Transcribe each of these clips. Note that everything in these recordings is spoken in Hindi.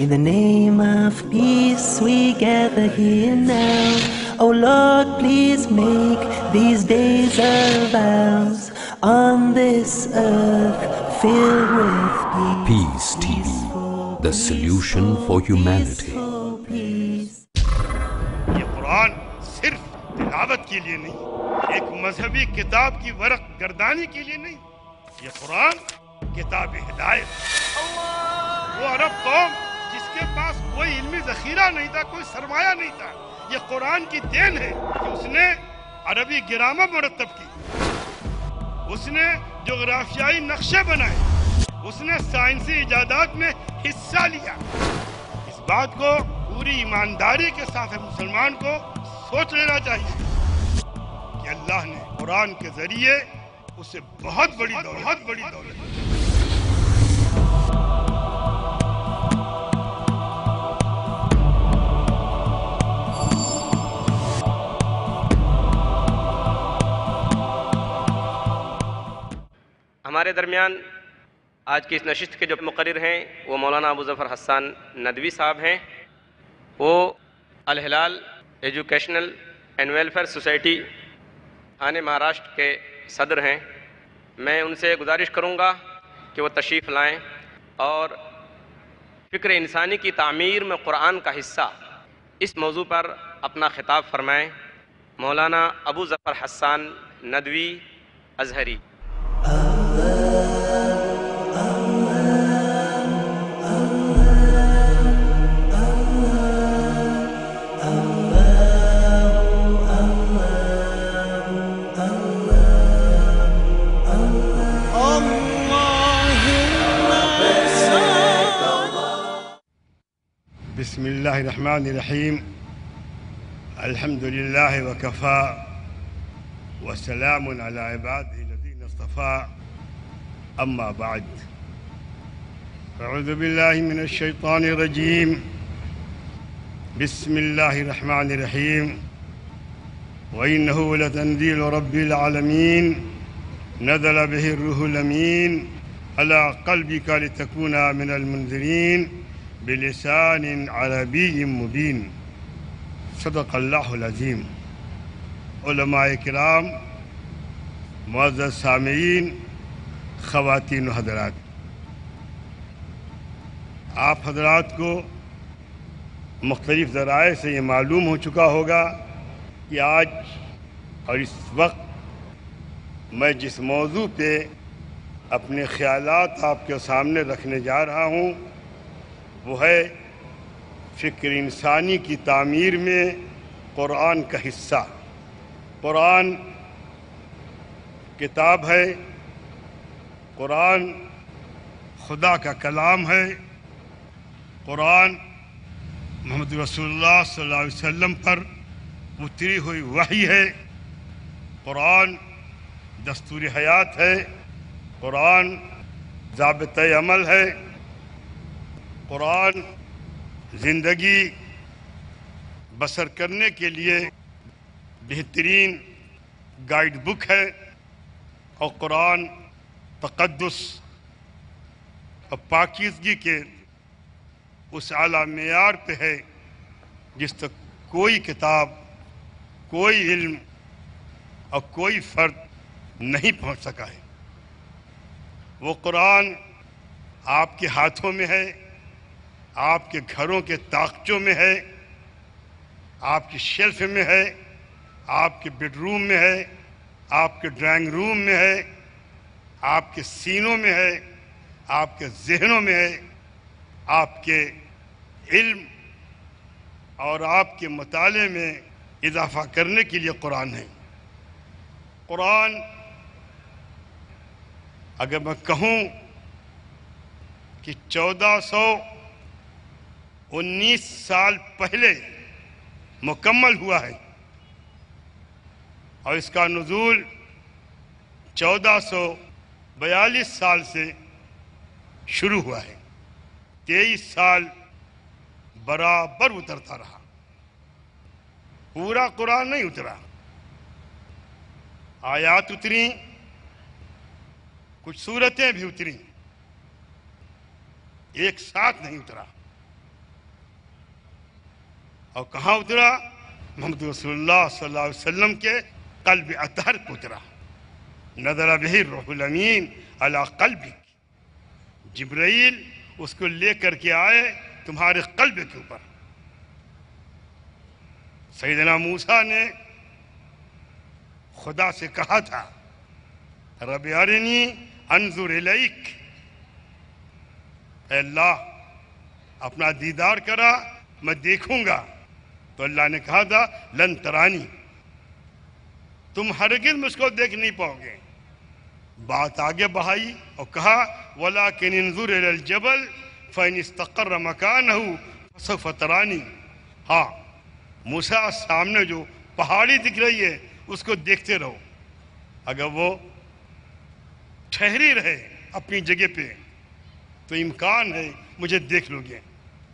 In the name of peace, we gather here now. Oh Lord, please make these days of ours on this earth filled with peace. Peace TV, the solution for humanity. एक मजहबी किताब की वरक गर्दानी के लिए नहीं ये कुरान किताब हिदायत वो अरब कौम उसके पास कोई इलमी जखीरा नहीं था कोई सरमाया नहीं था ये कुरान की देन है कि उसने अरबी ग्रामा मरतब की उसने जोग्राफियाई नक्शे बनाए उसने साइंसी इजादात में हिस्सा लिया इस बात को पूरी ईमानदारी के साथ मुसलमान को सोच लेना चाहिए कि अल्लाह ने कुरान के जरिए उसे बहुत बड़ी बहुत बड़ी दौलत हमारे दरमियान आज की इस नशिस्त के जो मुकर हैं वो मौलाना अबू ज़फ़र हसान नदवी साहब हैं वो Alhilal educational and welfare society आने महाराष्ट्र के सदर हैं मैं उनसे गुजारिश करूँगा कि वो तशरीफ़ लाएँ और फ़िक्र इंसानी की तमीर में कुरान का हिस्सा इस मौजू पर अपना ख़िताब फरमाएँ मौलाना अबू ज़फ़र हसान नदवी अजहरी الله الرحمن الرحيم الحمد لله وكفى وسلام على عباده الذين اصطفى أما بعد أعوذ بالله من الشيطان الرجيم بسم الله الرحمن الرحيم وإنه لتنزيل رب العالمين نزل به الروح الأمين على قلبك لتكون من المنذرين बिलसान अरबी मुबीन सदक़ल्लाज़ीम कराम मज़ सामीन ख़वातिन हजरात आप हजरात को मुख्तलिफ़ ज़राए से ये मालूम हो चुका होगा कि आज और इस वक्त मैं जिस मौजू पे अपने ख़्याल आपके सामने रखने जा रहा हूँ वो है फ़िक्र इंसानी की तामीर में क़ुरान का हिस्सा क़ुरान किताब है क़ुरान खुदा का कलाम है क़ुरान मोहम्मद रसोल्ला वसम पर उतरी हुई वही है क़ुरान दस्तूर हयात है क़ुरान ज़ाबत अमल है कुरान ज़िंदगी बसर करने के लिए बेहतरीन गाइड बुक है और कुरान तकदस और पाकिजगी के उस आला मैार पे है जिस तक कोई किताब कोई इल्म और कोई फ़र्द नहीं पहुंच सका है वो कुरान आपके हाथों में है आपके घरों के ताकचों में है आपकी शेल्फ में है आपके बेडरूम में है आपके ड्राइंग रूम में है आपके सीनों में है आपके जहनों में है आपके इल्म और आपके मताले में इजाफा करने के लिए कुरान है कुरान अगर मैं कहूँ कि चौदह सौ उन्नीस साल पहले मुकम्मल हुआ है और इसका नजूल 1442 साल से शुरू हुआ है तेईस साल बराबर उतरता रहा पूरा कुरान नहीं उतरा आयात उतरी कुछ सूरतें भी उतरी एक साथ नहीं उतरा और कहा उतरा मोहम्मद रसोल्लाम के के कल्ब अतहर को उतरा नजर भी अमीन अला भी जब्राइल उसको ले करके आए तुम्हारे कल्ब के ऊपर सैदना मूसा ने खुदा से कहा था अरिनी अनजुर लईक अल्लाह अपना दीदार करा मैं देखूंगा तो अल्लाह ने कहा था लन तरानी तुम हरगिज मुझको देख नहीं पाओगे बात आगे बढ़ाई और कहा वला के जबल फ़ैन तकर मकान हो फतरानी हाँ मूसा सामने जो पहाड़ी दिख रही है उसको देखते रहो अगर वो ठहरी रहे अपनी जगह पे तो इम्कान है मुझे देख लोगे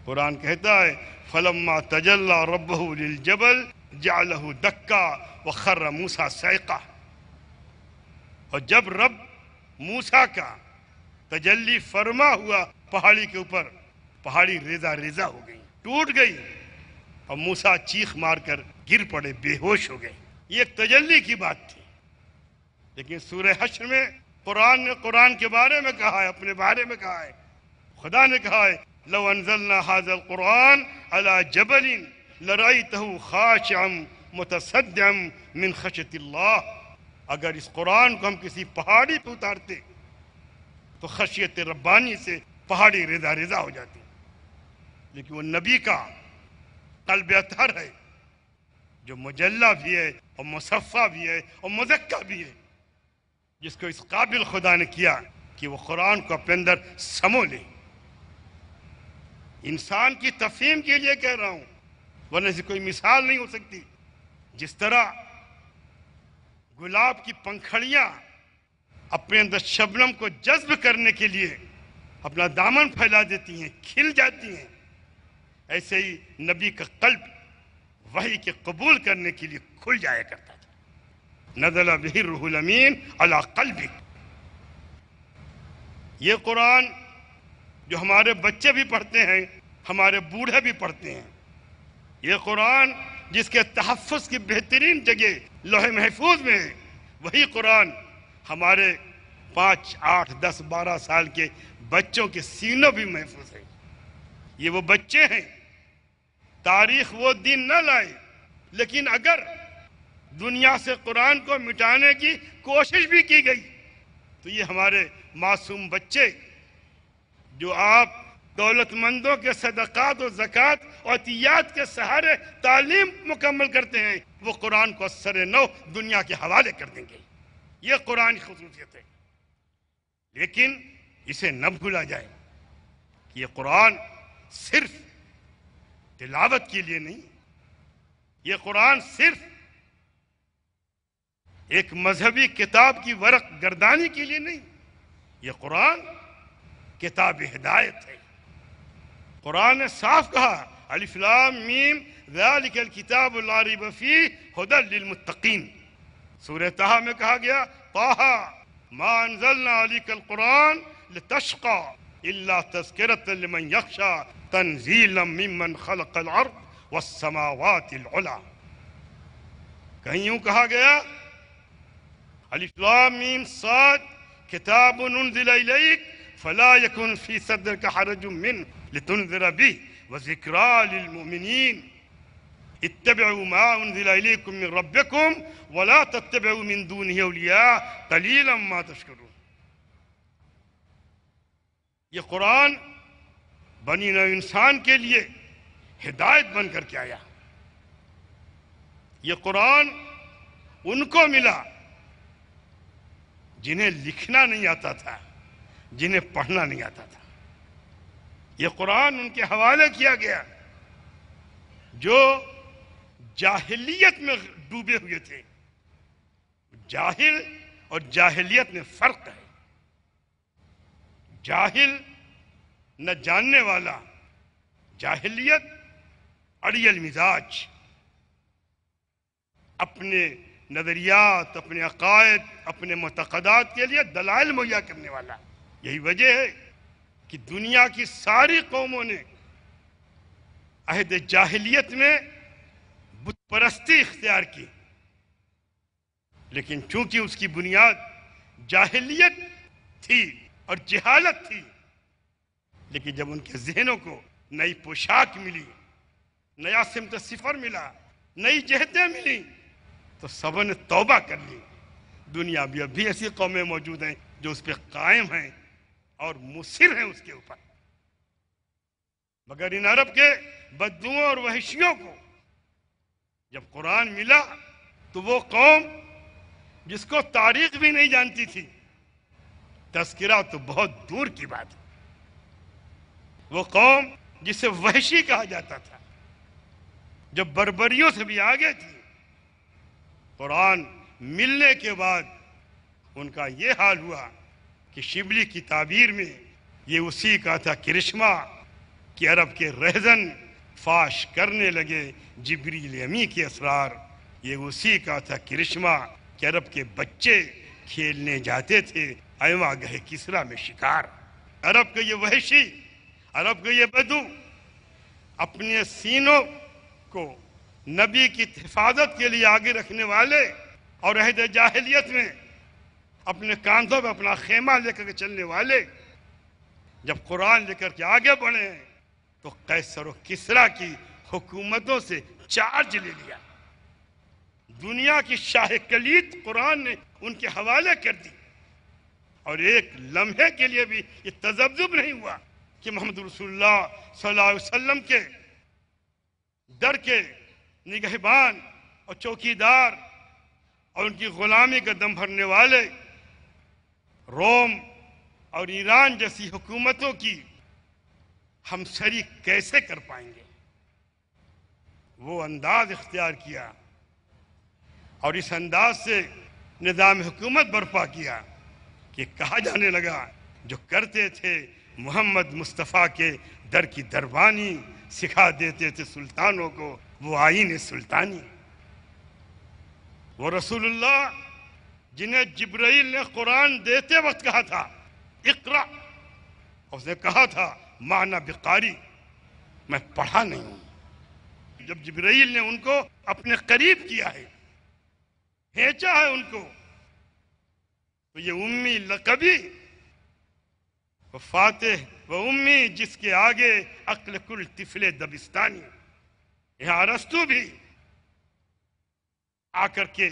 कुरान कहता है फलम्मा تجلى ربه للجبل جعله دكا وخر موسى سائقا और जब रब मूसा का तजल्ली फरमा हुआ पहाड़ी के ऊपर पहाड़ी रेजा रेजा हो गई टूट गई और मूसा चीख मारकर गिर पड़े बेहोश हो गए ये तजल्ली की बात थी लेकिन सूर्य हश्र में कुरान ने कुरान के बारे में कहा है अपने बारे में कहा है खुदा ने कहा है लो अनजलना हाजल कुरान अला जबलिन लराई तहु खाशम मुतसदम मिन खशतल्ला अगर इस कुरान को हम किसी पहाड़ी पर उतारते तो खशियत रब्बानी से पहाड़ी रिजा रिजा हो जाती लेकिन वो नबी का कल्ब अतर है जो मुजल्ला भी है और मुसफ़ा भी है और मुजक्का भी है जिसको इस काबिल खुदा ने किया कि वो कुरान को अपने अंदर समो ले इंसान की तफीम के लिए कह रहा हूं वरना से कोई मिसाल नहीं हो सकती जिस तरह गुलाब की पंखड़ियां अपने अंदर शबनम को जज्ब करने के लिए अपना दामन फैला देती हैं खिल जाती हैं ऐसे ही नबी का कल्ब वही के कबूल करने के लिए खुल जाया करता था रूहुल अमीन अला कल्बी ये कुरान जो हमारे बच्चे भी पढ़ते हैं हमारे बूढ़े भी पढ़ते हैं ये कुरान जिसके तहफ़ की बेहतरीन जगह लोहे महफूज में है वही कुरान हमारे पाँच आठ दस बारह साल के बच्चों के सीनों भी महफूज है ये वो बच्चे हैं तारीख वो दिन न लाए लेकिन अगर दुनिया से कुरान को मिटाने की कोशिश भी की गई तो ये हमारे मासूम बच्चे जो आप दौलतमंदों के सदक़ात और जक़ात और अतियात के सहारे तालीम मुकम्मल करते हैं वो कुरान को असर नौ दुनिया के हवाले कर देंगे ये कुरान की खसूसियत है लेकिन इसे न भूला जाए कि ये कुरान सिर्फ तिलावत के लिए नहीं ये कुरान सिर्फ एक मजहबी किताब की वरक गर्दानी के लिए नहीं ये कुरान किताब हिदायत है कुरान ने साफ कहा अलिफ्लाम मीम ज़ालिकल किताब लारिबफ़ी हदलमतकीन सूर्य में कहा गया पाहा मानजलना कुरान तस्करत यक्षा कहीं यूं कहा गया किताब फला यकुन फी सदर का हरज मिन लितुन जरा भी वजिक्रामिन इतबू माउन रबकुम वला तत्तबू मिन दून अलिया तलील अम्मा तश्करून ये कुरान बनी न इंसान के लिए हिदायत बन करके आया ये कुरान उनको मिला जिन्हें लिखना नहीं आता था जिन्हें पढ़ना नहीं आता था यह कुरान उनके हवाले किया गया जो जाहिलियत में डूबे हुए थे जाहिल और जाहिलियत में फर्क है जाहिल न जानने वाला जाहिलियत अड़ियल मिजाज अपने नजरियात अपने अकायद अपने मतकदात के लिए दलाल मुहैया करने वाला यही वजह है कि दुनिया की सारी कौमों ने अहद जाहलीत में बुत परस्ती इख्तियार की लेकिन चूंकि उसकी बुनियाद जाहलीत थी और जहालत थी लेकिन जब उनके जहनों को नई पोशाक मिली नया सिमत सिफर मिला नई जहतें मिली तो सबों ने तौबा कर ली दुनिया भी अभी ऐसी कौमें मौजूद हैं जो उस पर कायम हैं और मुसिर है उसके ऊपर मगर इन अरब के बद्दुओं और वहशियों को जब कुरान मिला तो वो कौम जिसको तारीख भी नहीं जानती थी तस्करा तो बहुत दूर की बात है वो कौम जिसे वहशी कहा जाता था जब बर्बरियों से भी आगे थी कुरान मिलने के बाद उनका ये हाल हुआ कि शिबली की ताबीर में ये उसी का था करिश्मा कि अरब के रहजन फाश करने लगे जिबरील अमी के असरार ये उसी का था करिश्मा कि अरब के बच्चे खेलने जाते थे अयवा गहे किसरा में शिकार अरब के ये वहशी अरब के ये बदू अपने सीनों को नबी की हिफाजत के लिए आगे रखने वाले और अहद जाहलीत में अपने कांधों में अपना खेमा लेकर के चलने वाले जब कुरान लेकर के आगे बढ़े तो कैसर किसरा की हुकूमतों से चार्ज ले लिया दुनिया की शाह कलीत कुरान ने उनके हवाले कर दी और एक लम्हे के लिए भी ये तजब्जुब नहीं हुआ कि मोहम्मद रसुल्लाम के डर के निगहबान और चौकीदार और उनकी गुलामी का दम भरने वाले रोम और ईरान जैसी हुकूमतों की हम शरीक कैसे कर पाएंगे वो अंदाज इख्तियार किया और इस अंदाज से निज़ाम हुकूमत बर्पा किया कि कहा जाने लगा जो करते थे मोहम्मद मुस्तफ़ा के दर की दरबानी सिखा देते थे सुल्तानों को वो आइन सुल्तानी वो रसूलुल्लाह जिन्हें जिब्राइल ने कुरान देते वक्त कहा था इकरा उसने कहा था माना बिकारी मैं पढ़ा नहीं हूं जब जिब्राइल ने उनको अपने करीब किया है खेचा है उनको तो ये उम्मी लकबी व फाते व उम्मी जिसके आगे अक्ल कुल तिफले दबिस्तानी यहां अरस्तु भी आकर के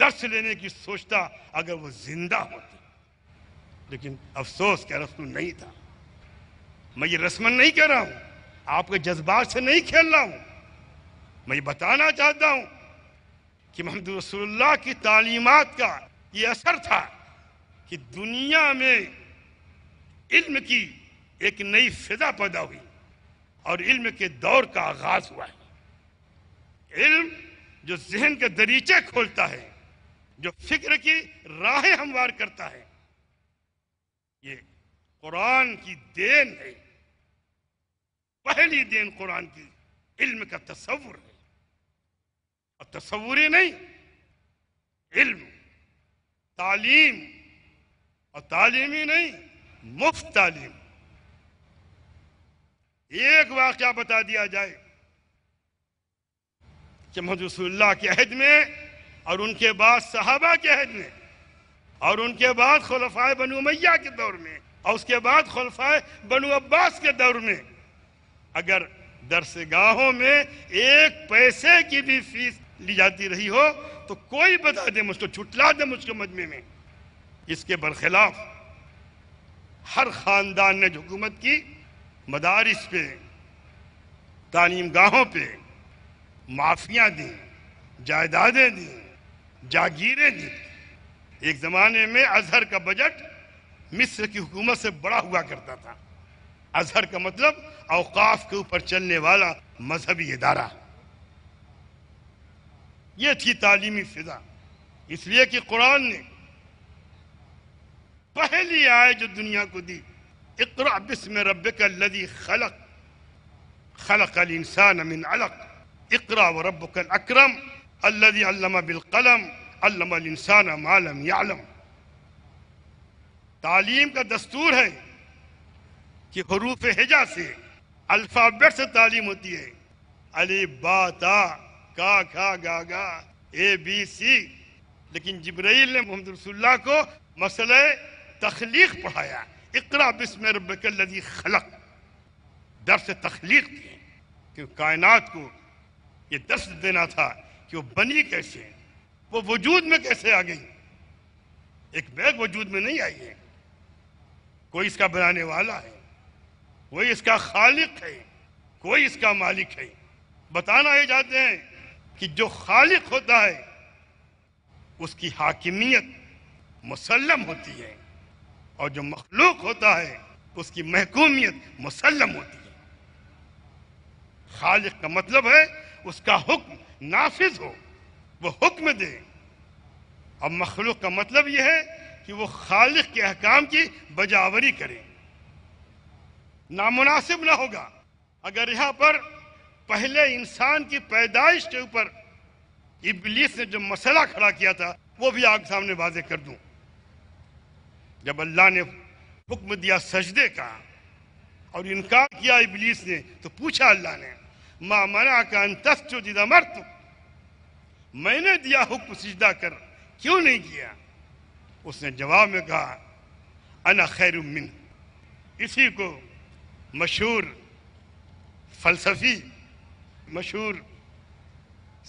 दर्श लेने की सोचता अगर वो जिंदा होती लेकिन अफसोस क्या रस्म नहीं था मैं ये रस्मन नहीं कह रहा हूं आपके जज्बात से नहीं खेल रहा हूं मैं ये बताना चाहता हूं कि मोहम्मद रसोल्ला की तालीमत का ये असर था कि दुनिया में इल्म की एक नई फिजा पैदा हुई और इल्म के दौर का आगाज हुआ है इल्म जो जहन के दरीचे खोलता है जो फिक्र की राहें हमवार करता है ये कुरान की देन है पहली देन कुरान की इल्म का तस्वुर है और तस्वुर ही नहीं इल्म तालीम और तालीम ही नहीं मुफ्त तालीम एक वाक्य बता दिया जाए कि महजूसल्ला के अहद में और उनके बाद सहाबा के हद में और उनके बाद खलफाए बनु मैया के दौर में और उसके बाद खलफाए बनु अब्बास के दौर में अगर दरसगाहों में एक पैसे की भी फीस ली जाती रही हो तो कोई बता दे मुझको छुटला दे मुझको मजमे में इसके बरखिलाफ हर खानदान ने हुकूमत की मदारस पे तालीम गाहों पर माफियाँ दी जायदादें दी जागीरें दी एक ज़माने में अजहर का बजट मिस्र की हुकूमत से बड़ा हुआ करता था अजहर का मतलब अवकाफ के ऊपर चलने वाला मजहबी इदारा यह थी तालीमी फिजा इसलिए कि कुरान ने पहली आय जो दुनिया को दी इकरा बिस्म रब लदी खलक खलक अल इंसान अमिन अलक इकरा व रब अक्रम अल्लाजी अल्लामा बिलकलम अल्लामा इंसान मालम यालम तालीम का दस्तूर है कि हरूफ हजा से अल्फ़ाबेट से तालीम होती है अली बा ता का खा गा गा ए बी सी लेकिन जबरील ने मोहम्मद रसुल्ला को मसल तख्लीक पढ़ाया इकरा बिस्म रबी खलक दर से तख्लीक दिए क्योंकि कायनात को ये दर्श देना था कि वो बनी कैसे वो वजूद में कैसे आ गई एक बैग वजूद में नहीं आई है कोई इसका बनाने वाला है कोई इसका खालिक है कोई इसका मालिक है बताना ये चाहते हैं कि जो खालिक होता है उसकी हाकिमियत मुसलम होती है और जो मखलूक होता है उसकी महकूमियत मुसलम होती है खालिक का मतलब है उसका हुक्म नाफिज हो वो हुक्म दे अब मखलूक का मतलब यह है कि वो खालिक के अहकाम की बजावरी करें नामुनासिब ना होगा अगर यहाँ पर पहले इंसान की पैदाइश के ऊपर इबलीस ने जो मसला खड़ा किया था वो भी आग सामने वाजे कर दूं जब अल्लाह ने हुक्म दिया सजदे का और इनकार किया इबलीस ने तो पूछा अल्लाह ने मा मना का मर तू मैंने दिया हुक्म सिजदा कर क्यों नहीं किया उसने जवाब में कहा अना खैर मिन इसी को मशहूर फलसफी मशहूर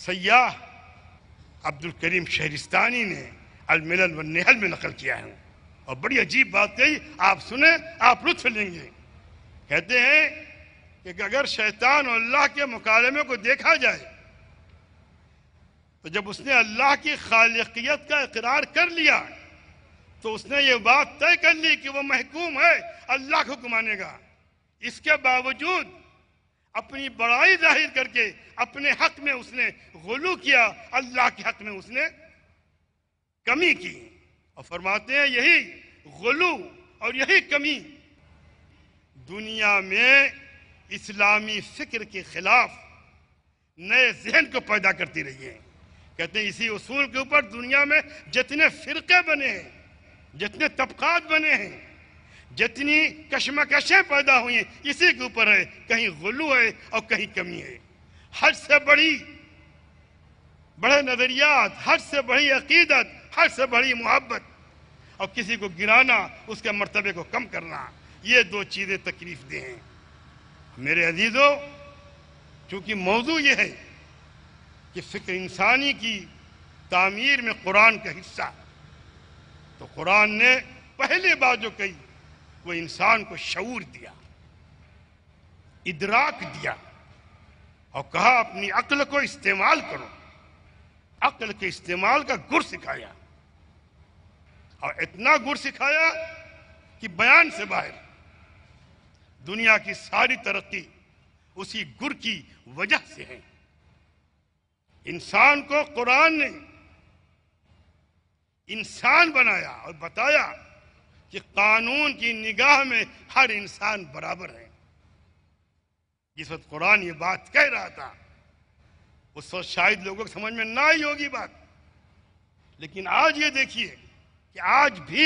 सयाह अब्दुल करीम शहरिस्तानी ने अलमिल व नहल में नकल किया है और बड़ी अजीब बात कही आप सुने आप लुत्फ लेंगे कहते हैं कि अगर शैतान और अल्लाह के मुकालमे को देखा जाए तो जब उसने अल्लाह की खालकियत का इकरार कर लिया तो उसने ये बात तय कर ली कि वह महकूम है अल्लाह को मानेगा इसके बावजूद अपनी बड़ाई जाहिर करके अपने हक में उसने गुलू किया अल्लाह के हक में उसने कमी की और फरमाते हैं यही गुलू और यही कमी दुनिया में इस्लामी फ़िक्र के ख़िलाफ़ नए जहन को पैदा करती रही है कहते हैं इसी उसूल के ऊपर दुनिया में जितने फ़िरके बने हैं जितने तबकात बने हैं जितनी कशमकशें पैदा हुई हैं इसी के ऊपर है कहीं गुल्लू है और कहीं कमी है हद से बड़ी बड़े नज़रियात हद से बड़ी अकीदत हद से बड़ी मोहब्बत और किसी को गिराना उसके मरतबे को कम करना ये दो चीज़ें तकलीफ दें मेरे अजीज़ों चूंकि मौजू यह है कि फ़िक्र इंसानी की तामीर में कुरान का हिस्सा तो कुरान ने पहले बार जो कही वो इंसान को शूर दिया इदराक दिया और कहा अपनी अक्ल को इस्तेमाल करो अक्ल के इस्तेमाल का गुर सिखाया और इतना गुर सिखाया कि बयान से बाहर दुनिया की सारी तरक्की उसी गुर की वजह से है इंसान को कुरान ने इंसान बनाया और बताया कि कानून की निगाह में हर इंसान बराबर है जिस वक्त कुरान ये बात कह रहा था उस वक्त शायद लोगों को समझ में ना ही होगी बात लेकिन आज ये देखिए कि आज भी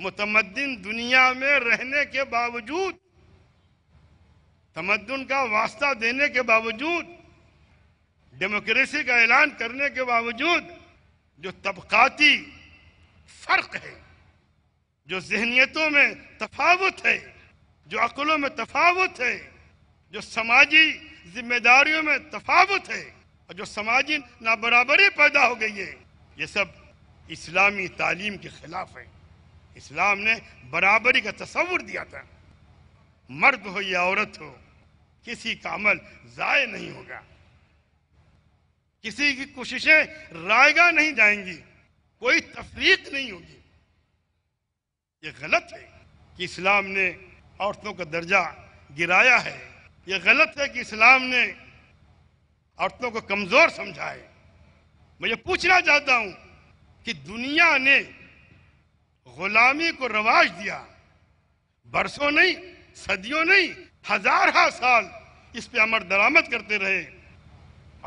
मुतमदिन दुनिया में रहने के बावजूद तमद्दन का वास्ता देने के बावजूद डेमोक्रेसी का ऐलान करने के बावजूद जो तबकाती फर्क है जो जहनीतों में तफावत है जो अकलों में तफावत है जो समाजी जिम्मेदारियों में तफावत है और जो समाजी नाबराबरी पैदा हो गई है ये सब इस्लामी तालीम के खिलाफ है इस्लाम ने बराबरी का तस्वर दिया था मर्द हो या औरत हो किसी का अमल जाय नहीं होगा किसी की कोशिशें रायगा नहीं जाएंगी कोई तफरीक नहीं होगी ये गलत है कि इस्लाम ने औरतों का दर्जा गिराया है ये गलत है कि इस्लाम ने औरतों को कमज़ोर समझा है मैं ये पूछना चाहता हूं कि दुनिया ने गुलामी को रवाज दिया बरसों नहीं सदियों नहीं हजारहा साल इस पे अमर दरामद करते रहे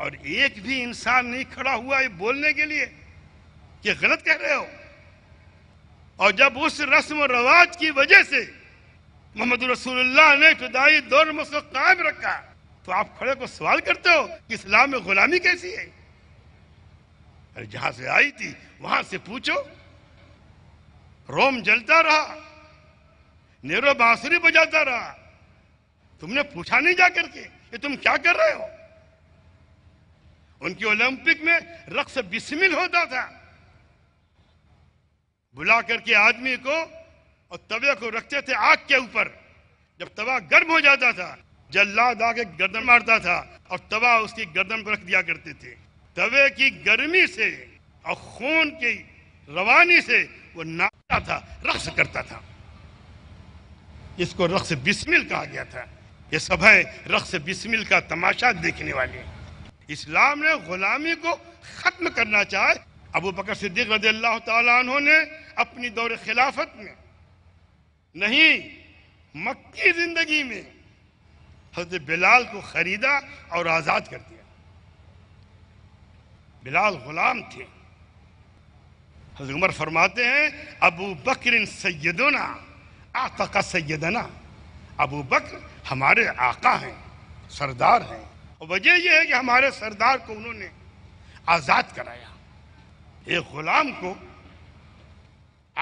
और एक भी इंसान नहीं खड़ा हुआ ये बोलने के लिए कि गलत कह रहे हो और जब उस रस्म रवाज की वजह से मोहम्मद रसूलुल्लाह ने फिदाई दौर में उसको कायम रखा तो आप खड़े को सवाल करते हो कि इस्लाम में गुलामी कैसी है अरे जहां से आई थी वहां से पूछो रोम जलता रहा नेहरू बांसुरी बजाता रहा तुमने पूछा नहीं जा करके ये तुम क्या कर रहे हो उनकी ओलंपिक में रक्स बिस्मिल होता था बुला करके आदमी को और तवे को रखते थे आग के ऊपर जब तवा गर्म हो जाता था जल्लाद आके गर्दन मारता था और तवा उसकी गर्दन पर रख दिया करते थे तवे की गर्मी से और खून की रवानी से वो नाचता था रक्स करता था इसको रक्स बिस्मिल कहा गया था ये है रक्स बिस्मिल का तमाशा देखने वाले इस्लाम ने गुलामी को ख़त्म करना चाहे अबू बकर सिद्दीक रजी अल्लाह ने अपनी दौरे खिलाफत में नहीं मक्की जिंदगी में हजरत बिलाल को खरीदा और आज़ाद कर दिया बिलाल गुलाम थे हजरत उमर फरमाते हैं अबू बकर सैदना आतका सैदना अबू बकर हमारे आका हैं सरदार हैं और वजह यह है कि हमारे सरदार को उन्होंने आज़ाद कराया एक गुलाम को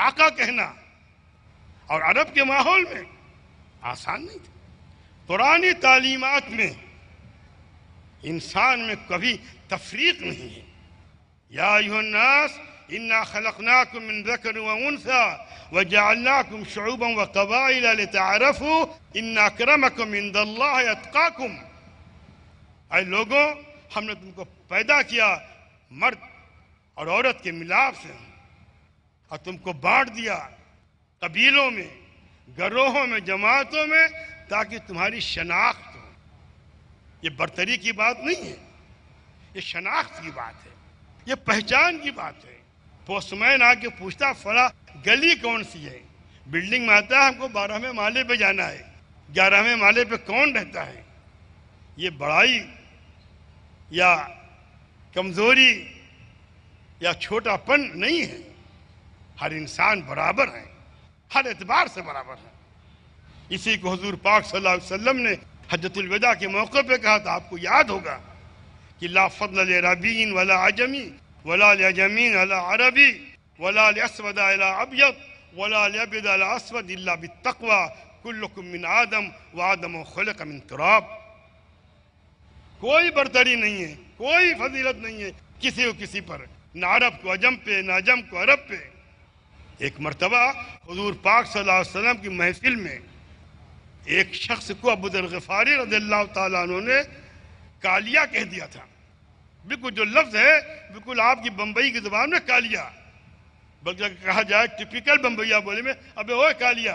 आका कहना और अरब के माहौल में आसान नहीं था पुरानी तालीमत में इंसान में कभी तफरीक नहीं है या युनास इन्ना खलकनाकुम मिन वनसा व जालनाकुम शुबम व कबाइल तारफ़ इन्ना करमकुम इंदल्लाकुम अरे लोगों हमने तुमको पैदा किया मर्द और औरत के मिलाप से और तुमको बांट दिया कबीलों में गरोहों में जमातों में ताकि तुम्हारी शनाख्त हो ये बर्तरी की बात नहीं है ये शनाख्त की बात है ये पहचान की बात है पोस्टमैन आके पूछता फला गली कौन सी है बिल्डिंग में आता है हमको बारहवें माले पे जाना है ग्यारहवें माले पे कौन रहता है ये बड़ाई या कमजोरी या छोटापन नहीं है हर इंसान बराबर है हर एतबार से बराबर है इसी को हजूर पाक सल्लल्लाहु अलैहि वसल्लम ने हजतुलविदा के मौके पे कहा था तो आपको याद होगा कि ला फजल रबीन वाला आजमी ولا لجمين على عربي ولا لأسود على أبيض ولا لأبيض على أسود إلا بالتقوى كلكم من आदम व خلق من تراب कोई बर्तरी नहीं है कोई फजीलत नहीं है किसी को किसी पर न अरब को अजम पे न अजम को अरब पे एक मरतबा हजूर पाक सल्लल्लाहु की महफिल में एक शख्स को अबूदर गफ़ारी रजील्ला तुमने कालिया कह दिया था बिल्कुल जो लफ्ज है बिल्कुल आपकी बम्बई की जुबान में कालिया बल्कि कहा जाए टिपिकल बम्बैया बोले में अब ओ कालिया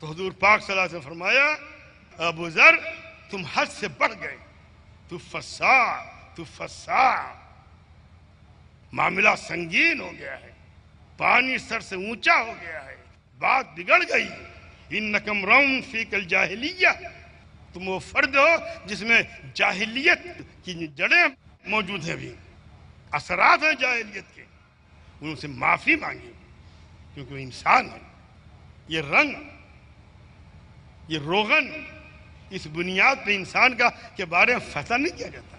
तो हजूर पाक सलाह से फरमाया अबू जर तुम हद से बढ़ गए तू फसा तू फसा मामला संगीन हो गया है पानी सर से ऊंचा हो गया है बात बिगड़ गई इन नकम रम फीकल जाहलिया तुम वो फर्द हो जिसमें जाहिलियत की जड़ें मौजूद हैं अभी असरात हैं जाहलीत के उनसे माफ़ी मांगी क्योंकि वो इंसान है ये रंग ये रोगन इस बुनियाद पे इंसान का के बारे में फैसला नहीं किया जाता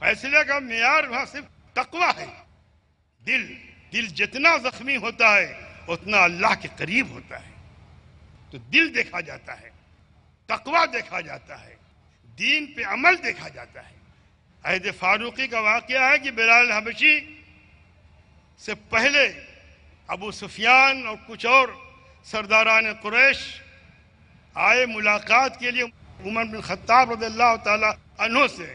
फैसले का मैार वहाँ सिर्फ तकवा है दिल दिल जितना जख्मी होता है उतना अल्लाह के करीब होता है तो दिल देखा जाता है तकवा देखा जाता है दीन पे अमल देखा जाता है अहद फारूकी का वाक़ है कि बिलाल हबशी से पहले अबू सुफियान और कुछ और सरदारान कुरैश आए मुलाकात के लिए उमर बिन खत्ताब रदल्ला तहों से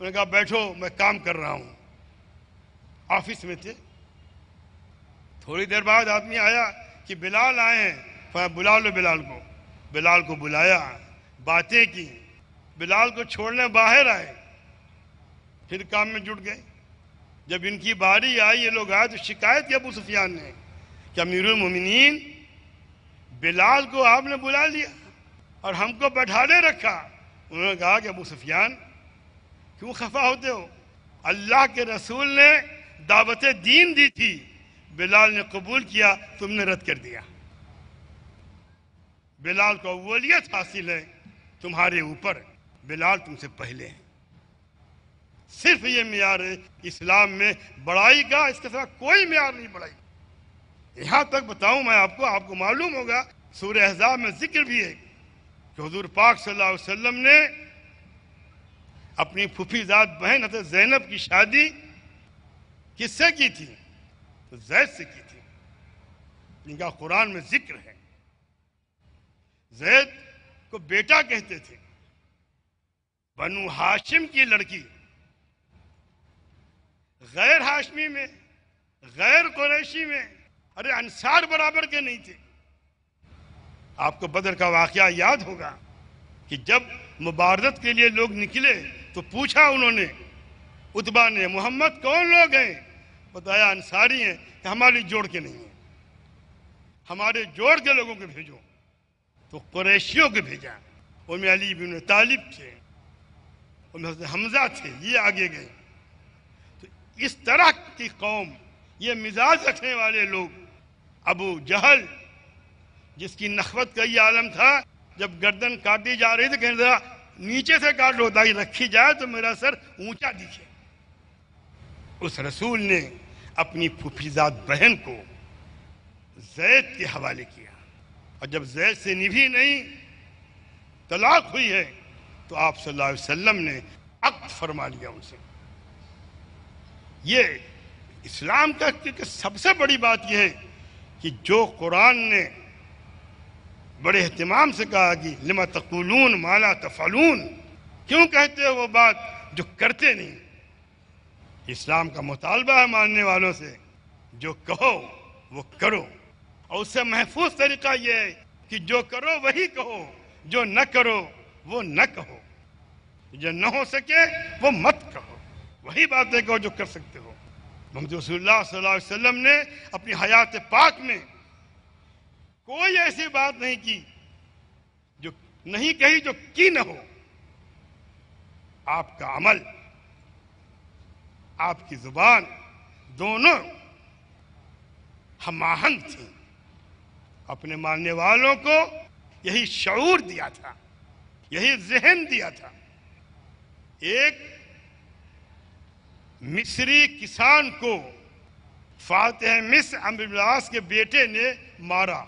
उन्होंने कहा बैठो मैं काम कर रहा हूँ ऑफिस में थे थोड़ी देर बाद आदमी आया कि बिलाल आए हैं बुला लो बिलाल को बिलाल को बुलाया बातें की बिलाल को छोड़ने बाहर आए फिर काम में जुट गए जब इनकी बारी आई ये लोग आए तो शिकायत किया अबू सुफियान ने कि अमीरुल मोमिनीन बिलाल को आपने बुला लिया और हमको बैठाने रखा उन्होंने कहा कि अबू सुफियान क्यों खफा होते हो अल्लाह के रसूल ने दावत दीन दी थी बिलाल ने कबूल किया तुमने रद्द कर दिया बिलाल को अवलियत हासिल है तुम्हारे ऊपर बिलाल तुमसे पहले हैं सिर्फ ये मैार है इस्लाम में बड़ाई का इसके साथ कोई मैार नहीं बढ़ाई यहाँ तक बताऊँ मैं आपको आपको मालूम होगा सूर्य एजाब में जिक्र भी है कि हजूर पाक सल्ला अलैहि ने अपनी फूफीजात बहन हजरत जैनब की शादी किससे की थी तो जैद से की थी जिनका कुरान में जिक्र है जैद को बेटा कहते थे बनु हाशिम की लड़की गैर हाशमी में गैर कुरैशी में अरे अंसार बराबर के नहीं थे आपको बदर का वाक्य याद होगा कि जब मुबारदत के लिए लोग निकले तो पूछा उन्होंने उतबा ने मोहम्मद कौन लोग हैं बताया अंसारी हैं कि हमारी जोड़ के नहीं हैं हमारे जोड़ के लोगों को भेजो तो कुरैशियों को भेजा उम अली बिन तालिब थे हमजा थे ये आगे गए इस तरह की कौम ये मिजाज रखने वाले लोग अबू जहल जिसकी नखबत का ये आलम था जब गर्दन काटी जा रही थी कहने नीचे से काट लो दाई रखी जाए तो मेरा सर ऊंचा दिखे उस रसूल ने अपनी फुफीजात बहन को जैद के हवाले किया और जब जैद से निभी नहीं तलाक हुई है तो आप सल्लल्लाहु अलैहि वसल्लम ने अक्त फरमा लिया उनसे ये इस्लाम का क्योंकि सबसे बड़ी बात यह है कि जो कुरान ने बड़े अहतमाम से कहा कि लिमा तकुलून माला तफलून क्यों कहते हो वो बात जो करते नहीं इस्लाम का मुतालबा है मानने वालों से जो कहो वो करो और उससे महफूज तरीका यह है कि जो करो वही कहो जो न करो वो न कहो जो न हो सके वो मत कहो वही बातें कहो जो कर सकते हो मोहम्मद वसल्लम ने अपनी हयात पाक में कोई ऐसी बात नहीं की जो नहीं कही जो की न हो आपका अमल आपकी जुबान दोनों आहंग थी अपने मानने वालों को यही शऊर दिया था यही जहन दिया था एक मिस्री किसान को फातह मिस अम्बिलास के बेटे ने मारा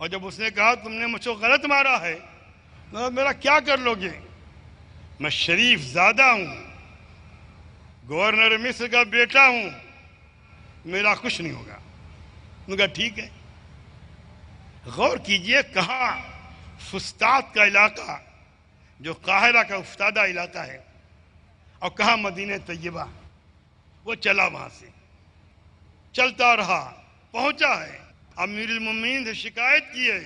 और जब उसने कहा तुमने मुझको गलत मारा है तो मेरा क्या कर लोगे मैं शरीफ ज़्यादा हूं गवर्नर मिस्र का बेटा हूँ मेरा कुछ नहीं होगा उनका ठीक है गौर कीजिए कहाँ फुस्ताद का इलाका जो काहरा का उफ्तादा इलाका है और कहा मदीने तय्यबा वो चला वहां से चलता रहा पहुंचा है अमीर मुमीन से शिकायत की है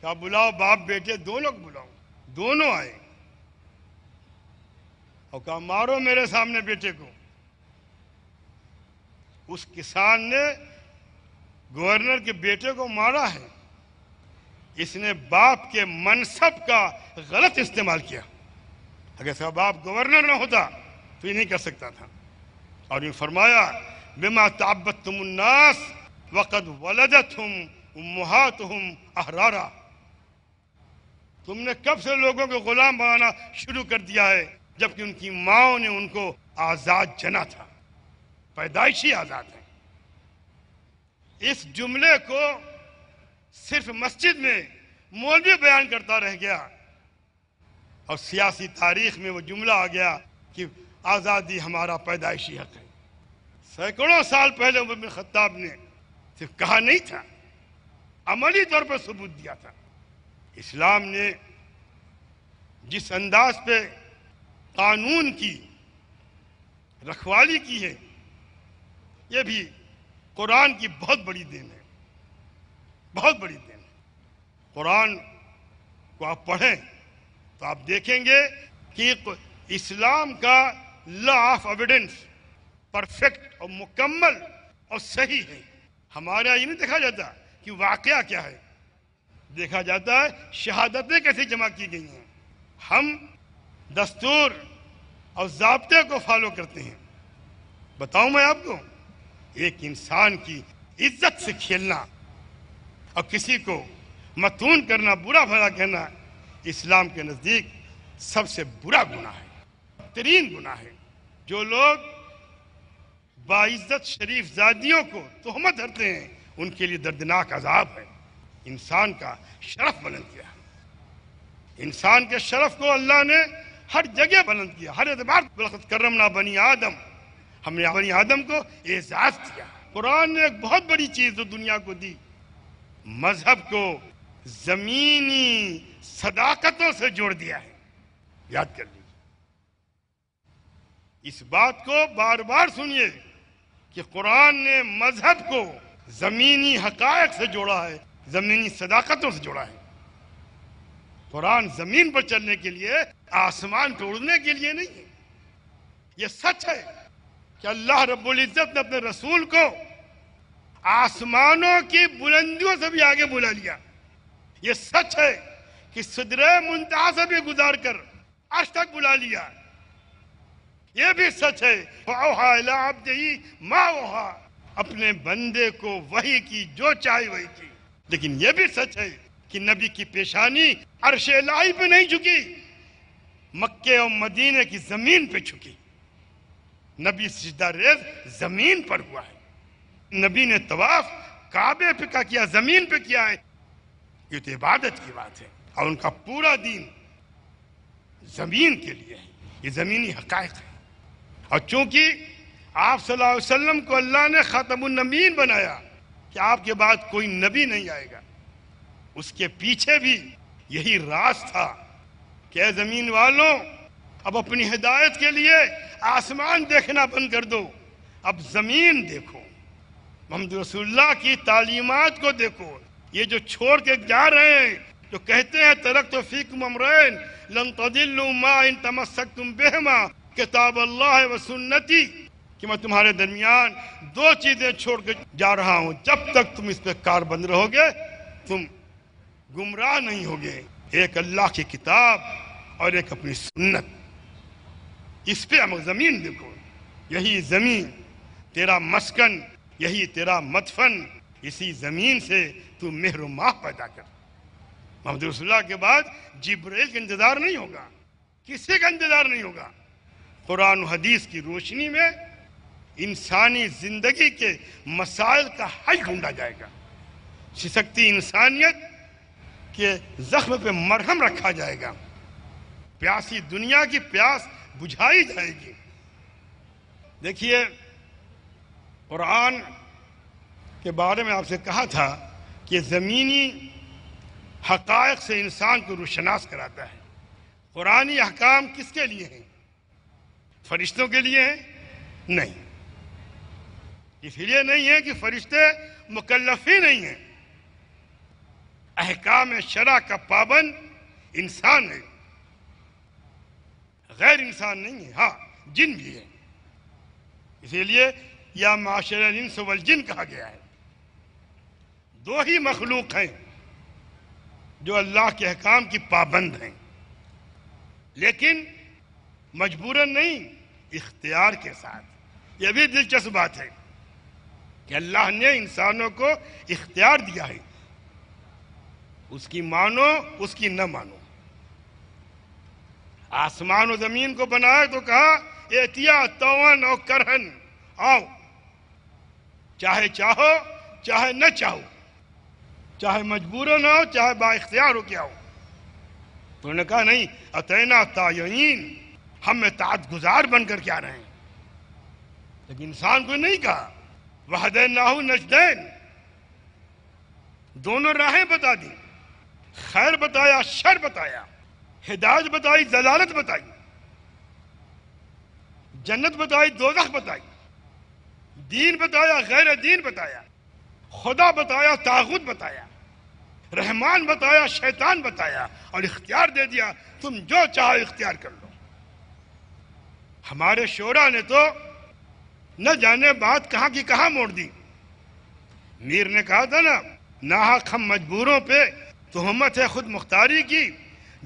क्या बुलाओ बाप बेटे दो लोग बुलाओ दोनों आए और कहा मारो मेरे सामने बेटे को उस किसान ने गवर्नर के बेटे को मारा है इसने बाप के मनसब का गलत इस्तेमाल किया अगर सब बाप गवर्नर ना होता तो ये नहीं कर सकता था और ये फरमाया बेमा ताबत उन्नास वक़द वलद तुम उमहात हम अहरारा तुमने कब से लोगों को गुलाम बनाना शुरू कर दिया है जबकि उनकी माओ ने उनको आज़ाद जना था पैदाइशी आज़ाद है इस जुमले को सिर्फ मस्जिद में मौलवी बयान करता रह गया और सियासी तारीख में वो जुमला आ गया कि आज़ादी हमारा पैदाइशी हक है सैकड़ों साल पहले उम्र खत्ताब ने सिर्फ कहा नहीं था अमली तौर पर सबूत दिया था इस्लाम ने जिस अंदाज पे कानून की रखवाली की है ये भी कुरान की बहुत बड़ी देन है बहुत बड़ी देन है कुरान को आप पढ़ें तो आप देखेंगे कि इस्लाम का लॉ ऑफ एविडेंस परफेक्ट और मुकम्मल और सही है हमारे यहाँ ये नहीं देखा जाता कि वाकया क्या है देखा जाता है शहादतें कैसे जमा की गई हैं हम दस्तूर और जबते को फॉलो करते हैं बताऊं मैं आपको एक इंसान की इज्जत से खेलना और किसी को मतून करना बुरा भला कहना इस्लाम के नज़दीक सबसे बुरा गुना है बेहतरीन गुना है जो लोग बाइज्जत शरीफ जादियों को तोहमत धरते हैं उनके लिए दर्दनाक अजाब है इंसान का शरफ बुलंद किया इंसान के शरफ को अल्लाह ने हर जगह बुलंद किया हर एतबार करम ना बनी आदम हमने बनी आदम को एजाज किया कुरान ने एक बहुत बड़ी चीज़ जो दुनिया को दी मजहब को ज़मीनी सदाकतों से जोड़ दिया है याद कर लीजिए इस बात को बार बार सुनिए कि कुरान ने मजहब को जमीनी हकायक से जोड़ा है जमीनी सदाकतों से जोड़ा है कुरान जमीन पर चलने के लिए आसमान तोड़ने के लिए नहीं है यह सच है कि अल्लाह रब्बुल इज़्ज़त ने अपने रसूल को आसमानों की बुलंदियों से भी आगे बुला लिया यह सच है कि सदर मुंतहा से भी गुजार कर आज तक बुला लिया ये भी सच है वाहबदी माँ वहा अपने बंदे को वही की जो चाहे वही की लेकिन यह भी सच है कि नबी की पेशानी लाई पे नहीं झुकी मक्के और मदीने की जमीन पे झुकी नबी सजदा रेज जमीन पर हुआ है नबी ने तवाफ काबे पे का किया जमीन पे किया है ये तो इबादत की बात है और उनका पूरा दिन जमीन के लिए है ये जमीनी हकायक है और चूंकि आप सल्लल्लाहु अलैहि वसल्लम को अल्लाह ने ख़तमुलनबीन बनाया कि आपके बाद कोई नबी नहीं आएगा उसके पीछे भी यही राज था कि ज़मीन वालों अब अपनी हिदायत के लिए आसमान देखना बंद कर दो अब ज़मीन देखो मोहम्मद रसुल्ला की तालीमत को देखो ये जो छोड़ के जा रहे हैं जो कहते हैं तरक तो फ़ीक ममरैन लन तदिल्लुमा इन तमसक तुम बेहमा किताब अल्लाह व सुन्नती कि मैं तुम्हारे दरमियान दो चीज़ें छोड़ के जा रहा हूं जब तक तुम इस पर कार बंद रहोगे तुम गुमराह नहीं होगे एक अल्लाह की किताब और एक अपनी सुन्नत इस पे हम ज़मीन देखो यही ज़मीन तेरा मस्कन यही तेरा मतफन इसी ज़मीन से तू मेहर माह पैदा कर मोहम्मद रसुल्ला के बाद जिब्रेल का इंतज़ार नहीं होगा किसी का इंतज़ार नहीं होगा कुरान हदीस की रोशनी में इंसानी जिंदगी के मसाइल का हल ढूंढा जाएगा शिशक्ति इंसानियत के जख्म पे मरहम रखा जाएगा प्यासी दुनिया की प्यास बुझाई जाएगी देखिए कुरान के बारे में आपसे कहा था कि ज़मीनी हकायक से इंसान को रोशनास कराता है कुरानी अहकाम किसके लिए हैं फरिश्तों के लिए है नहीं इसलिए नहीं है कि फरिश्ते मुकल्लफ ही नहीं है अहकाम शरा का पाबंद इंसान है गैर इंसान नहीं है हाँ जिन भी है इसीलिए यह माशर इंसवल जिन कहा गया है दो ही मखलूक हैं जो अल्लाह के अहकाम की पाबंद हैं लेकिन मजबूरन नहीं इख्तियार के साथ यह भी दिलचस्प बात है कि अल्लाह ने इंसानों को इख्तियार दिया है उसकी मानो उसकी न मानो आसमान और जमीन को बनाया तो कहा एतिया तवन और करहन आओ चाहे चाहो चाहे न चाहो चाहे मजबूरन हो चाहे बाख्तियार हो क्या हो तो उन्होंने कहा नहीं अतैना तायन हम ताज गुजार बनकर क्या रहे हैं लेकिन इंसान को नहीं कहा वहदैन नाह हो नजदैन दोनों राहें बता दी खैर बताया शर बताया हिदायत बताई जलालत बताई जन्नत बताई दोजख बताई दीन बताया गैर दीन बताया खुदा बताया तागुत बताया रहमान बताया शैतान बताया और इख्तियार दे दिया तुम जो चाहो इख्तियार कर लो हमारे शोरा ने तो न जाने बात कहा की कहाँ मोड़ दी मीर ने कहा था ना नाहक हम मजबूरों पे तोहमत है खुद मुख्तारी की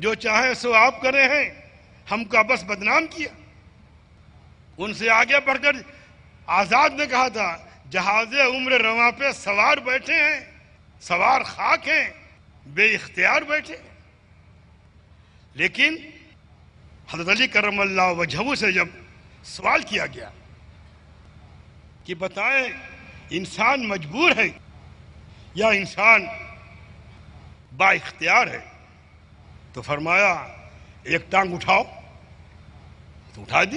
जो चाहे सो आप करे हैं हमका बस बदनाम किया उनसे आगे बढ़कर आज़ाद ने कहा था जहाज उम्र रवा पे सवार बैठे हैं सवार खाक हैं बे इख्तियार बैठे लेकिन हजरत अली करम वजहू से जब सवाल किया गया कि बताए इंसान मजबूर है या इंसान बाख्तियार है तो फरमाया एक टांग उठाओ तो उठा दी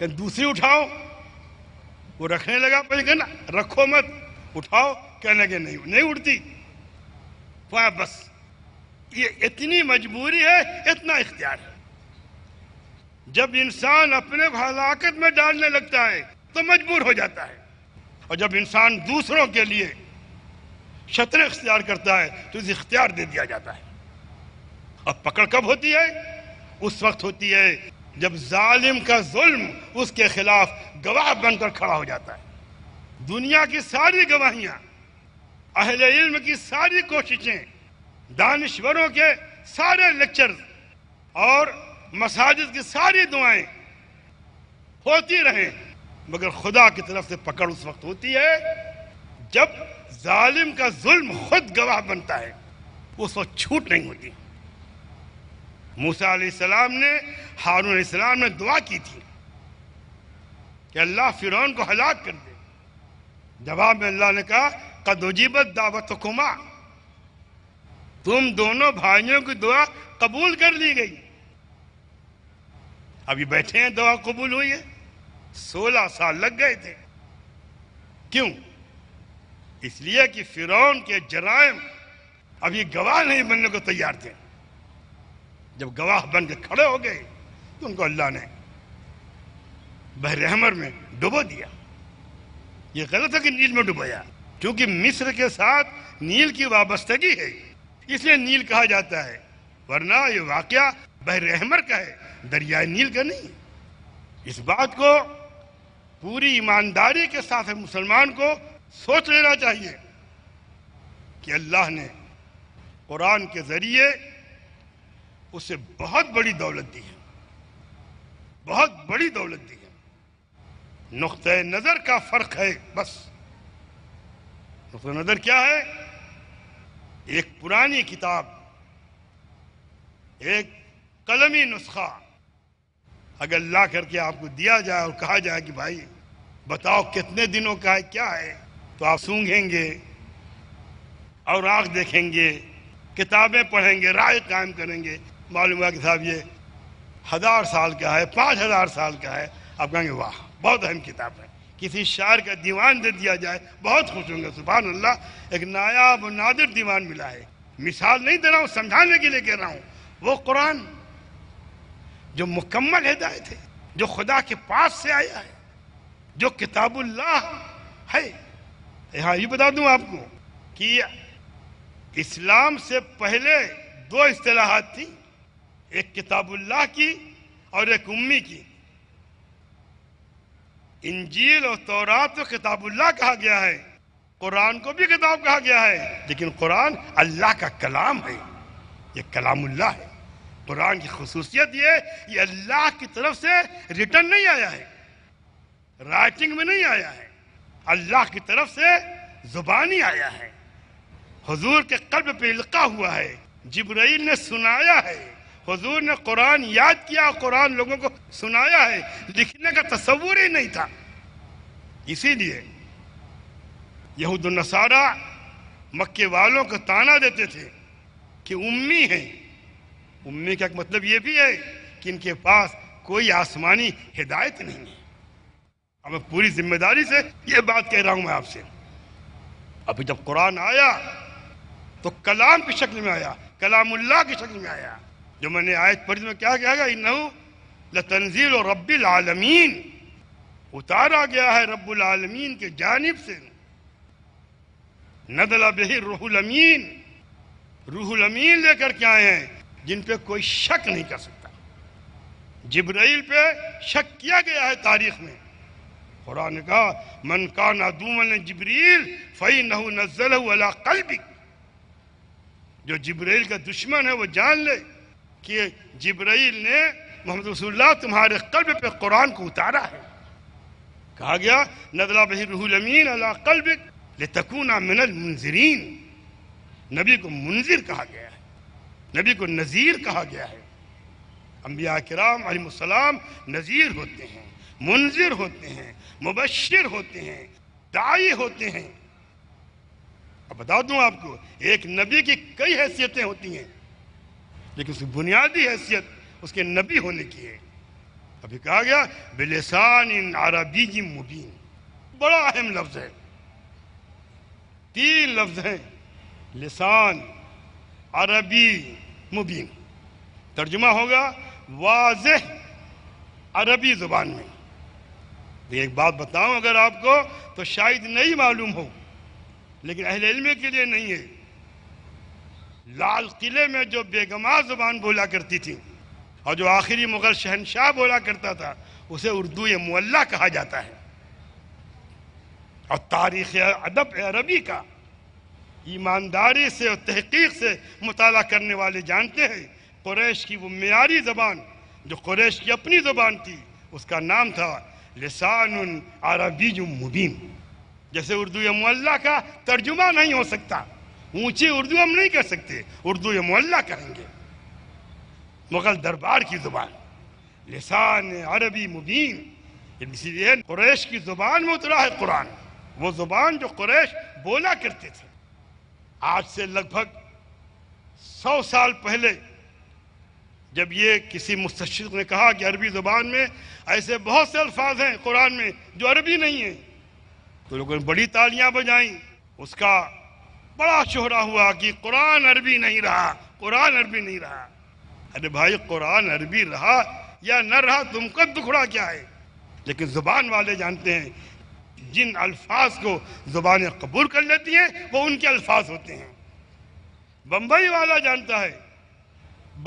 कहीं दूसरी उठाओ वो रखने लगा पहले ना रखो मत उठाओ कहने लगे नहीं नहीं उठती बस ये इतनी मजबूरी है इतना इख्तियार है जब इंसान अपने को हलाकत में डालने लगता है तो मजबूर हो जाता है और जब इंसान दूसरों के लिए शत्र इख्तियार करता है तो इसे इख्तियार दे दिया जाता है और पकड़ कब होती है उस वक्त होती है जब जालिम का जुल्म उसके खिलाफ गवाह बनकर खड़ा हो जाता है दुनिया की सारी गवाहियां अहले इल्म की सारी कोशिशें दानश्वरों के सारे लेक्चर्स और मसाजिद की सारी दुआएं होती रहे मगर खुदा की तरफ से पकड़ उस वक्त होती है जब जालिम का जुल्म खुद गवाह बनता है उस वक्त छूट नहीं होती मूसा सलाम ने हारून इस्लाम ने दुआ की थी कि अल्लाह फिरौन को हलाक कर दे जवाब में अल्लाह ने कहा कदोजीबत दावत खुमा तुम दोनों भाइयों की दुआ कबूल कर ली गई अभी बैठे हैं दुआ कबूल हुई है सोलह साल लग गए थे क्यों इसलिए कि फिरौन के जरायम अभी गवाह नहीं बनने को तैयार थे जब गवाह बन के खड़े हो गए तो उनको अल्लाह ने बहरहमर में डुबो दिया ये गलत है कि नील में डुबोया क्योंकि मिस्र के साथ नील की वाबस्तगी है इसलिए नील कहा जाता है वरना ये वाक्य अहमर का है दरियाए नील का नहीं इस बात को पूरी ईमानदारी के साथ मुसलमान को सोच लेना चाहिए कि अल्लाह ने कुरान के ज़रिए उसे बहुत बड़ी दौलत दी है बहुत बड़ी दौलत दी है नुक़ नज़र का फ़र्क है बस नुक़ नज़र क्या है एक पुरानी किताब एक कलमी नुस्खा अगर ला करके आपको दिया जाए और कहा जाए कि भाई बताओ कितने दिनों का है क्या है तो आप सूंघेंगे और आग देखेंगे किताबें पढ़ेंगे राय कायम करेंगे मालूम हुआ कि साहब ये हज़ार साल का है पाँच हज़ार साल का है आप कहेंगे वाह बहुत अहम किताब है किसी शायर का दीवान दे दिया जाए बहुत खुश होंगे सुबह अल्लाह एक नायाब नादिर दीवान मिला है मिसाल नहीं दे रहा हूँ समझाने के लिए कह रहा हूँ वो कुरान जो मुकम्मल हिदायत है जो खुदा के पास से आया है जो किताबुल्लाह है यहाँ ये बता दूँ आपको कि इस्लाम से पहले दो असलाहत थी एक किताबुल्लाह की और एक उम्मी की इंजील और तौरात को किताबुल्लाह कहा गया है कुरान को भी किताब कहा गया है लेकिन कुरान अल्लाह का कलाम है ये कलामुल्ला है कुरान की खसूसियत ये ये अल्लाह की तरफ से रिटर्न नहीं आया है राइटिंग में नहीं आया है अल्लाह की तरफ से जुबानी आया है हजूर के कल्ब पे लिखा हुआ है जिब्राइल ने सुनाया है हजूर ने कुरान याद किया कुरान लोगों को सुनाया है लिखने का तस्वूर ही नहीं था इसीलिए यहूदनसारा मक्के वालों को ताना देते थे कि उम्मी है उम्मी का मतलब ये भी है कि इनके पास कोई आसमानी हिदायत नहीं है अब मैं पूरी जिम्मेदारी से ये बात कह रहा हूं मैं आपसे अभी जब कुरान आया तो कलाम की शक्ल में आया कलामुल्ला की शक्ल में आया जो मैंने आयत पढ़ी तो में क्या कहा गया इन तंजील और रब्बिल आलमीन उतारा गया है रब्बुल आलमीन के जानब से नदला बही रूहलमीन रूहलमीन लेकर के आए हैं जिन पे कोई शक नहीं कर सकता जिब्राइल पे शक किया गया है तारीख में खुरा ने कहा मन का नादूमन जबरील फ़ई नजल कल भी जो जिब्राइल का दुश्मन है वो जान ले कि जिब्राइल ने मोहम्मद रसुल्ला तुम्हारे कल्ब पे कुरान को उतारा है कहा गया नदला बही रूहलमीन अला कल्ब लतकूना मिनल मुनजरीन नबी को मुनजिर कहा गया है नबी को नज़ीर कहा गया है अम्बिया कराम अलमसलाम नज़ीर होते हैं मुनजिर होते हैं मुबशर होते हैं दाई होते हैं अब बता दूं आपको एक नबी की कई हैसियतें होती हैं लेकिन उसकी बुनियादी हैसियत उसके नबी होने की है अभी कहा गया बिलसान इन अरबी जी मुबीन बड़ा अहम लफ्ज़ है तीन लफ्ज़ हैं लसान अरबी मुबीन तर्जुमा होगा वाज अरबी ज़ुबान में तो एक बात बताऊं अगर आपको तो शायद नहीं मालूम हो लेकिन अहल के लिए नहीं है लाल किले में जो बेगमा जुबान बोला करती थी और जो आखिरी मुगल शहनशाह बोला करता था उसे उर्दू मुल्ला कहा जाता है और तारीख अदब अरबी का ईमानदारी से और तहकीक से मुताला करने वाले जानते हैं कुरैश की वो मीरी ज़बान जो कुरैश की अपनी ज़बान थी उसका नाम था लसान अरबी मुबीन जैसे उर्दू मुल्ला का तर्जुमा नहीं हो सकता ऊंची उर्दू हम नहीं कर सकते उर्दू ये मोल्ला करेंगे मुगल दरबार की जुबान लिसान अरबी मुबीन इसीलिए कुरैश की जुबान में उतरा है कुरान वो जुबान जो कुरैश बोला करते थे आज से लगभग सौ साल पहले जब ये किसी मुस्तशिक ने कहा कि अरबी ज़ुबान में ऐसे बहुत से अल्फाज हैं कुरान में जो अरबी नहीं है तो लोगों ने बड़ी तालियां बजाई उसका बड़ा शोहरा हुआ कि कुरान अरबी नहीं रहा कुरान अरबी नहीं रहा अरे भाई कुरान अरबी रहा या न रहा तुमको दुखड़ा क्या है लेकिन ज़ुबान वाले जानते हैं जिन अल्फाज को ज़ुबान कबूल कर लेती हैं वो उनके अल्फाज होते हैं बम्बई वाला जानता है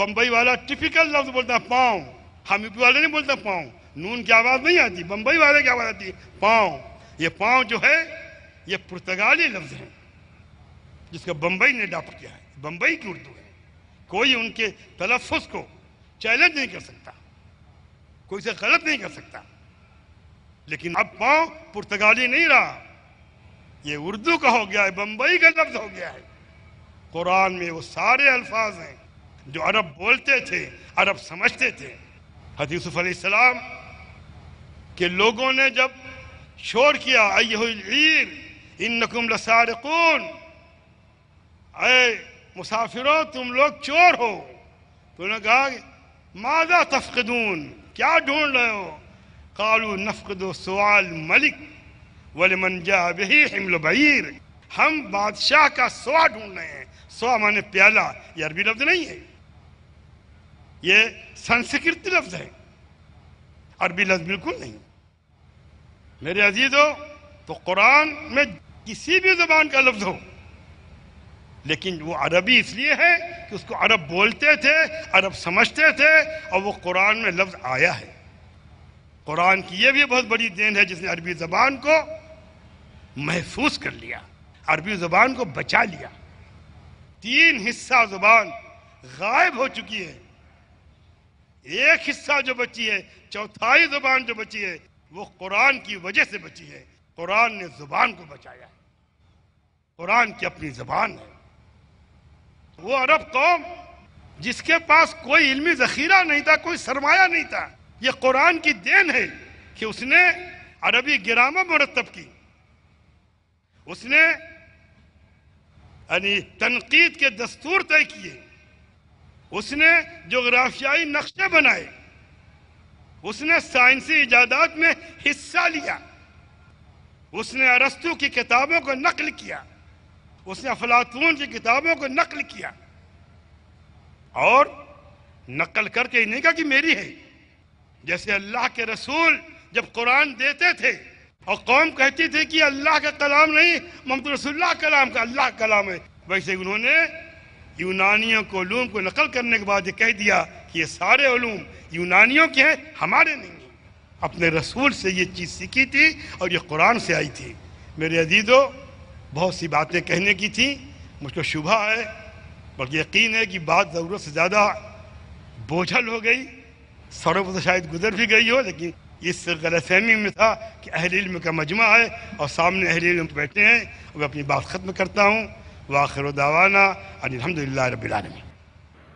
बम्बई वाला टिपिकल लफ्ज़ बोलता है पाँव यूपी वाले नहीं बोलता पाँव नून की आवाज़ नहीं आती बम्बई वाले की आवाज़ आती है पाँव ये पाँव जो है ये पुर्तगाली लफ्ज़ है जिसको बम्बई ने अडॉप्ट किया है बम्बई की उर्दू है कोई उनके तलफ़ को चैलेंज नहीं कर सकता कोई से गलत नहीं कर सकता लेकिन अब पाँव पुर्तगाली नहीं रहा ये उर्दू का हो गया है बम्बई का लफ्ज़ हो गया है कुरान में वो सारे अल्फाज हैं जो अरब बोलते थे अरब समझते थे हदीसफ़लाम के लोगों ने जब शोर किया अयर इन नकुम कौन अरे मुसाफिरों तुम लोग चोर हो तो उन्होंने कहा मादा तफकदून क्या ढूंढ रहे हो कालू नफकदो सवाल मलिक वलमन जाबही हमल हम बादशाह का सवा ढूंढ रहे हैं सवा माने प्याला ये अरबी लफ्ज़ नहीं है ये संस्कृत लफ्ज़ है अरबी लफ्ज़ बिल्कुल नहीं मेरे अजीज़ हो तो कुरान में किसी भी ज़बान का लफ्ज़ हो लेकिन वो अरबी इसलिए है कि उसको अरब बोलते थे अरब समझते थे और वो कुरान में लफ्ज़ आया है कुरान की ये भी बहुत बड़ी देन है जिसने अरबी ज़बान को महफूज कर लिया अरबी ज़बान को बचा लिया तीन हिस्सा जुबान गायब हो चुकी है एक हिस्सा जो बची है चौथाई जुबान जो बची है वो कुरान की वजह से बची है कुरान ने ज़ुबान को बचाया है कुरान की अपनी ज़बान है वो अरब कौम जिसके पास कोई इल्मी जखीरा नहीं था कोई सरमाया नहीं था ये कुरान की देन है कि उसने अरबी ग्रामा मुरतब की उसने यानी तनकीद के दस्तूर तय किए उसने जोग्राफियाई नक्शे बनाए उसने साइंसी इजादात में हिस्सा लिया उसने अरस्तु की किताबों को नकल किया उसने अफलातून की किताबों को नकल किया और नकल करके नहीं कहा कि मेरी है जैसे अल्लाह के रसूल जब कुरान देते थे और कौम कहती थी कि अल्लाह का कलाम नहीं मोहम्मद रसुल्ला कलाम का अल्लाह कलाम है वैसे उन्होंने यूनानियों को लूम को नकल करने के बाद ये कह दिया कि ये सारे ओलूम यूनानियों के हैं हमारे नहीं अपने रसूल से ये चीज़ सीखी थी और ये कुरान से आई थी मेरे अजीज़ों बहुत सी बातें कहने की थी मुझको शुभा है बल्कि यकीन है कि बात ज़रूरत से ज़्यादा बोझल हो गई सड़क पर तो शायद गुजर भी गई हो लेकिन इस गलतफहमी में था कि अहल इल्म का मजमा है और सामने अहल इल्म तो बैठे हैं और मैं अपनी बात ख़त्म करता हूँ वाखिर दावाना अलहमदिल्ला रबीआलमी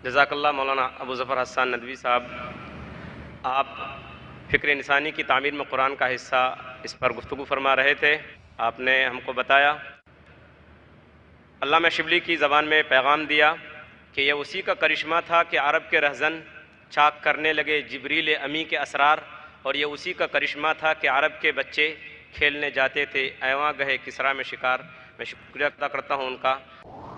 जजाकल्ला मौलाना अबू ज़फ़र हसान नदवी साहब आप फ़िक्र इंसानी की तामीर में कुरान का हिस्सा इस पर गुफ्तु फरमा रहे थे आपने हमको बताया अल्लाह शिबली की ज़बान में पैगाम दिया कि यह उसी का करिश्मा था कि अरब के रहजन छाक करने लगे जबरील अमी के असरार और यह उसी का करिश्मा था कि अरब के बच्चे खेलने जाते थे एवं गहे किसरा में शिकार मैं शुक्रिया अदा करता हूँ उनका